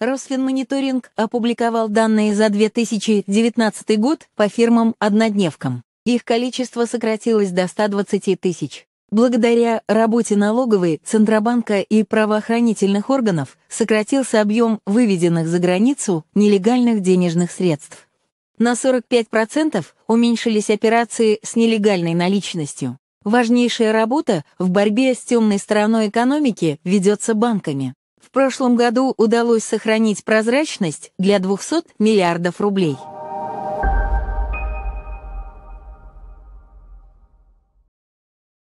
Росфинмониторинг опубликовал данные за 2019 год по фирмам-однодневкам. Их количество сократилось до 120 тысяч. Благодаря работе налоговой, Центробанка и правоохранительных органов сократился объем выведенных за границу нелегальных денежных средств. На 45% уменьшились операции с нелегальной наличностью. Важнейшая работа в борьбе с темной стороной экономики ведется банками. В прошлом году удалось сохранить прозрачность для 200 миллиардов рублей.